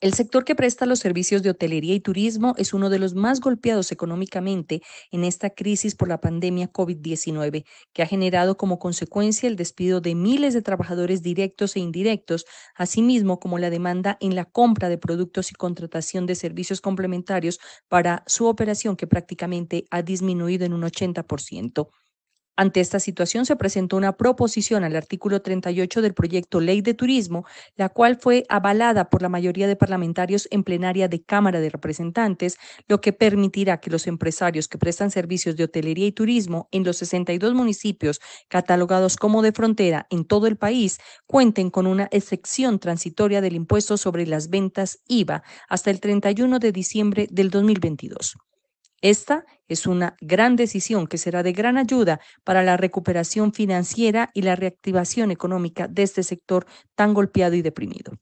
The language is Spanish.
El sector que presta los servicios de hotelería y turismo es uno de los más golpeados económicamente en esta crisis por la pandemia COVID-19, que ha generado como consecuencia el despido de miles de trabajadores directos e indirectos, asimismo como la demanda en la compra de productos y contratación de servicios complementarios para su operación que prácticamente ha disminuido en un 80%. Ante esta situación se presentó una proposición al artículo 38 del proyecto Ley de Turismo, la cual fue avalada por la mayoría de parlamentarios en plenaria de Cámara de Representantes, lo que permitirá que los empresarios que prestan servicios de hotelería y turismo en los 62 municipios catalogados como de frontera en todo el país cuenten con una excepción transitoria del impuesto sobre las ventas IVA hasta el 31 de diciembre del 2022. Esta es una gran decisión que será de gran ayuda para la recuperación financiera y la reactivación económica de este sector tan golpeado y deprimido.